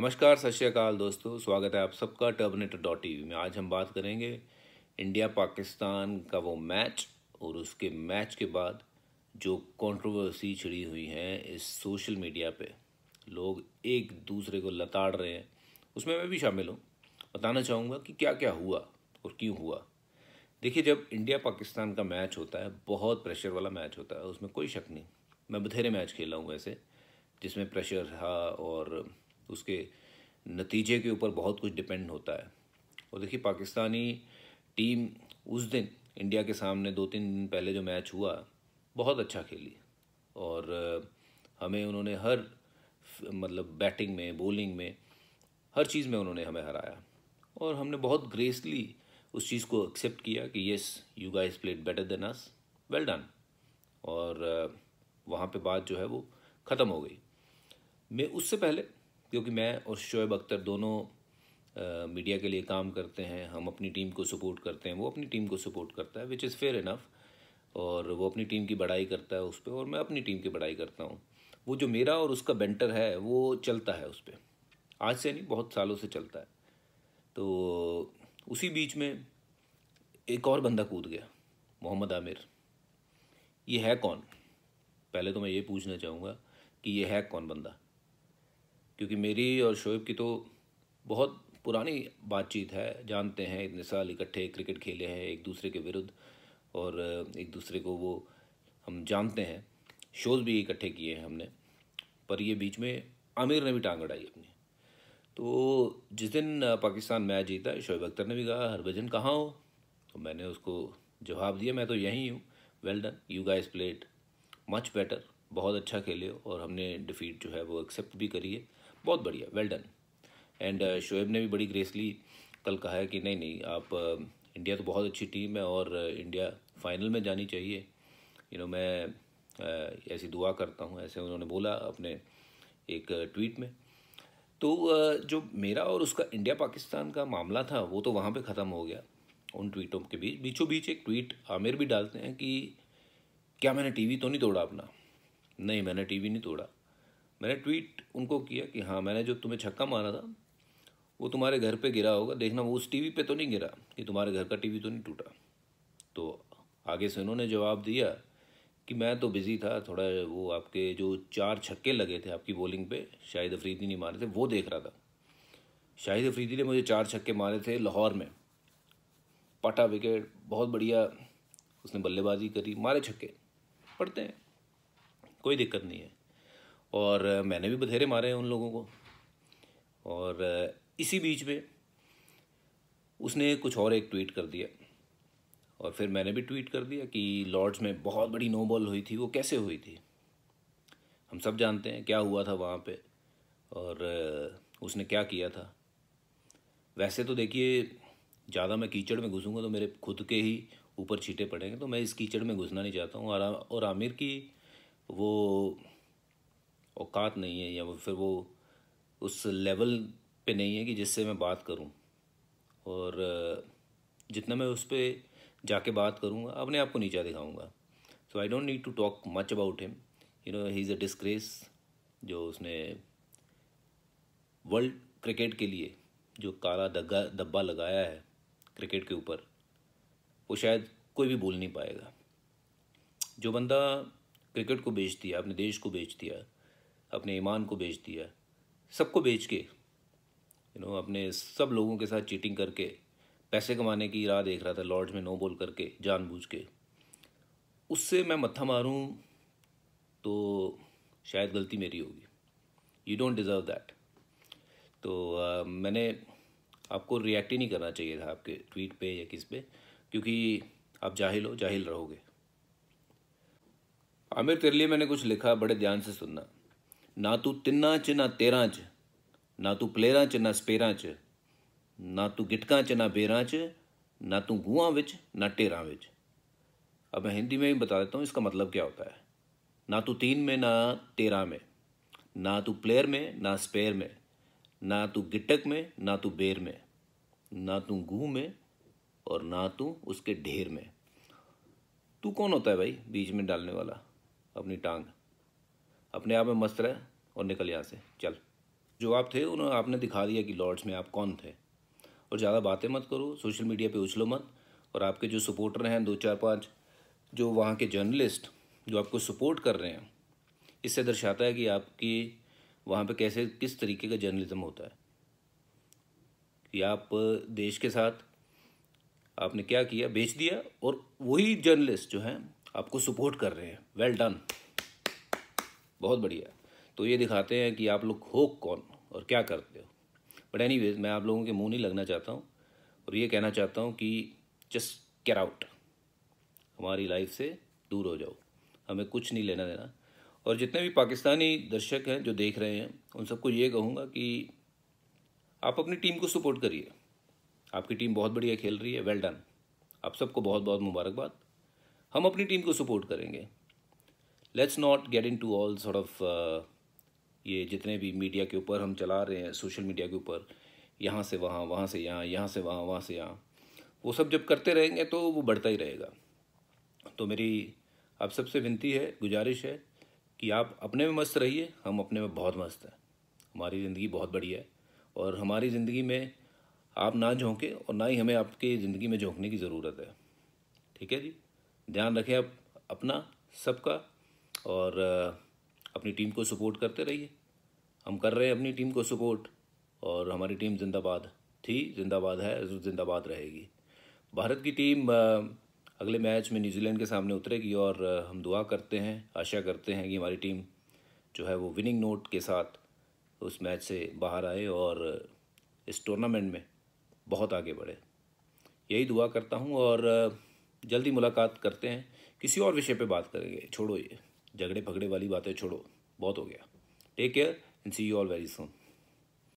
नमस्कार सत श्रीकाल दोस्तों स्वागत है आप सबका टर्बनेट डॉट टी में आज हम बात करेंगे इंडिया पाकिस्तान का वो मैच और उसके मैच के बाद जो कंट्रोवर्सी छिड़ी हुई है इस सोशल मीडिया पे लोग एक दूसरे को लताड़ रहे हैं उसमें मैं भी शामिल हूँ बताना चाहूँगा कि क्या क्या हुआ और क्यों हुआ देखिए जब इंडिया पाकिस्तान का मैच होता है बहुत प्रेशर वाला मैच होता है उसमें कोई शक नहीं मैं बथेरे मैच खेला हूँ वैसे जिसमें प्रेशर था और तो उसके नतीजे के ऊपर बहुत कुछ डिपेंड होता है और देखिए पाकिस्तानी टीम उस दिन इंडिया के सामने दो तीन दिन पहले जो मैच हुआ बहुत अच्छा खेली और हमें उन्होंने हर मतलब बैटिंग में बॉलिंग में हर चीज़ में उन्होंने हमें हराया और हमने बहुत ग्रेसली उस चीज़ को एक्सेप्ट किया कि yes you guys played better than us well done और वहाँ पे बात जो है वो ख़त्म हो गई मैं उससे पहले क्योंकि मैं और शोएब अख्तर दोनों मीडिया के लिए काम करते हैं हम अपनी टीम को सपोर्ट करते हैं वो अपनी टीम को सपोर्ट करता है विच इज़ फेयर इनफ़ और वो अपनी टीम की बड़ाई करता है उस पर और मैं अपनी टीम की बड़ाई करता हूँ वो जो मेरा और उसका बेंटर है वो चलता है उस पर आज से नहीं बहुत सालों से चलता है तो उसी बीच में एक और बंदा कूद गया मोहम्मद आमिर ये है कौन पहले तो मैं ये पूछना चाहूँगा कि ये है कौन बंदा क्योंकि मेरी और शोएब की तो बहुत पुरानी बातचीत है जानते हैं इतने साल इकट्ठे क्रिकेट खेले हैं एक दूसरे के विरुद्ध और एक दूसरे को वो हम जानते हैं शोज़ भी इकट्ठे किए हैं हमने पर ये बीच में आमिर ने भी टांग अड़ाई अपनी तो जिस दिन पाकिस्तान मैच जीता शोएब अख्तर ने भी कहा हरभजन कहाँ हो तो मैंने उसको जवाब दिया मैं तो यहीं हूँ well done you guys played much better बहुत अच्छा खेले और हमने डिफीट जो है वो एक्सेप्ट भी करी है बहुत बढ़िया वेल डन एंड शोएब ने भी बड़ी ग्रेसली कल कहा है कि नहीं नहीं आप इंडिया uh, तो बहुत अच्छी टीम है और इंडिया uh, फाइनल में जानी चाहिए यू नो मैं uh, ऐसी दुआ करता हूँ ऐसे उन्होंने बोला अपने एक ट्वीट में तो जो मेरा और उसका इंडिया पाकिस्तान का मामला था वो तो वहाँ पे ख़त्म हो गया उन ट्वीटों के बीच बीचों बीच एक ट्वीट आमिर भी डालते हैं कि क्या मैंने टीवी तो नहीं तोड़ा अपना नहीं मैंने टीवी नहीं तोड़ा मैंने ट्वीट उनको किया कि हाँ मैंने जो तुम्हें छक्का मारा था वो तुम्हारे घर पे गिरा होगा देखना वो उस टीवी पे तो नहीं गिरा कि तुम्हारे घर का टीवी तो नहीं टूटा तो आगे से उन्होंने जवाब दिया कि मैं तो बिज़ी था थोड़ा वो आपके जो चार छक्के लगे थे आपकी बॉलिंग पे शाहिद अफरीदी ने मारे थे वो देख रहा था शाहिद अफरीदी ने मुझे चार छक्के मारे थे लाहौर में पटा विकेट बहुत बढ़िया उसने बल्लेबाजी करी मारे छक्के पढ़ते हैं कोई दिक्कत नहीं है और मैंने भी बधेरे मारे हैं उन लोगों को और इसी बीच में उसने कुछ और एक ट्वीट कर दिया और फिर मैंने भी ट्वीट कर दिया कि लॉर्ड्स में बहुत बड़ी नो बॉल हुई थी वो कैसे हुई थी हम सब जानते हैं क्या हुआ था वहाँ पे और उसने क्या किया था वैसे तो देखिए ज़्यादा मैं कीचड़ में घुसूँगा तो मेरे खुद के ही ऊपर छीटे पड़ेंगे तो मैं इस कीचड़ में घुसना नहीं चाहता हूँ और आमिर की वो औकात नहीं है या वो फिर वो उस लेवल पे नहीं है कि जिससे मैं बात करूं और जितना मैं उस पर जाके बात करूंगा अपने आप को नीचा दिखाऊंगा so I don't need to talk much about him you know he is a disgrace जो उसने वर्ल्ड क्रिकेट के लिए जो काला दग्गा दब्बा लगाया है क्रिकेट के ऊपर वो शायद कोई भी बोल नहीं पाएगा जो बंदा क्रिकेट को बेच दिया अपने देश को बेच दिया अपने ईमान को बेच दिया सबको बेच के यू नो अपने सब लोगों के साथ चीटिंग करके पैसे कमाने की राह देख रहा था लॉर्ड्स में नो बॉल करके जानबूझ के उससे मैं मत्था मारूं तो शायद गलती मेरी होगी यू डोंट डिज़र्व दैट तो आ, मैंने आपको रिएक्ट ही नहीं करना चाहिए था आपके ट्वीट पे या किस पे क्योंकि आप जाहिल हो जाहिल रहोगे आमिर तेरे लिए मैंने कुछ लिखा बड़े ध्यान से सुनना ना तू तिन्ना च ना तेरह च ना तू पलेरा च ना स्पेर च ना तू गिटक च ना बेर च ना तू गुआ विच ना ढेर विच अब मैं हिंदी में ही बता देता हूँ इसका मतलब क्या होता है ना तो तीन में ना तेरह में ना तो प्लेयर में ना स्पेयर में ना तो गिटक में ना तो बेर में ना तू गू में और ना तू उसके ढेर में तू कौन होता है भाई बीच में डालने वाला अपनी टांग अपने आप में मस्त रह और निकल यहाँ से चल जो आप थे उन्होंने आपने दिखा दिया कि लॉर्ड्स में आप कौन थे और ज़्यादा बातें मत करो सोशल मीडिया पे उछलो मत और आपके जो सपोर्टर हैं दो चार पांच जो वहाँ के जर्नलिस्ट जो आपको सपोर्ट कर रहे हैं इससे दर्शाता है कि आपकी वहाँ पे कैसे किस तरीके का जर्नलिज़म होता है कि आप देश के साथ आपने क्या किया बेच दिया और वही जर्नलिस्ट जो हैं आपको सपोर्ट कर रहे हैं वेल well डन बहुत बढ़िया तो ये दिखाते हैं कि आप लोग हो कौन और क्या करते हो बट एनी मैं आप लोगों के मुंह नहीं लगना चाहता हूँ और ये कहना चाहता हूँ कि जस्ट कैर आउट हमारी लाइफ से दूर हो जाओ हमें कुछ नहीं लेना देना और जितने भी पाकिस्तानी दर्शक हैं जो देख रहे हैं उन सबको ये कहूँगा कि आप अपनी टीम को सपोर्ट करिए आपकी टीम बहुत बढ़िया खेल रही है वेल well डन आप सबको बहुत बहुत मुबारकबाद हम अपनी टीम को सपोर्ट करेंगे let's not get into all sort of ये जितने भी मीडिया के ऊपर हम चला रहे हैं सोशल मीडिया के ऊपर यहाँ से वहाँ वहाँ से यहाँ यहाँ से वहाँ वहाँ से यहाँ वो सब जब करते रहेंगे तो वो बढ़ता ही रहेगा तो मेरी आप सबसे विनती है गुजारिश है कि आप अपने में मस्त रहिए हम अपने में बहुत मस्त हैं हमारी ज़िंदगी बहुत बढ़िया है और हमारी ज़िंदगी में आप ना झोंकें और ना ही हमें आपकी ज़िंदगी में झोंकने की ज़रूरत है ठीक है जी ध्यान रखें आप अपना सबका और अपनी टीम को सपोर्ट करते रहिए हम कर रहे हैं अपनी टीम को सपोर्ट और हमारी टीम जिंदाबाद थी जिंदाबाद है जिंदाबाद रहेगी भारत की टीम अगले मैच में न्यूजीलैंड के सामने उतरेगी और हम दुआ करते हैं आशा करते हैं कि हमारी टीम जो है वो विनिंग नोट के साथ उस मैच से बाहर आए और इस टूर्नामेंट में बहुत आगे बढ़े यही दुआ करता हूँ और जल्दी मुलाकात करते हैं किसी और विषय पे बात करेंगे छोड़ो ये झगड़े फगड़े वाली बातें छोड़ो बहुत हो गया take care and see you all very soon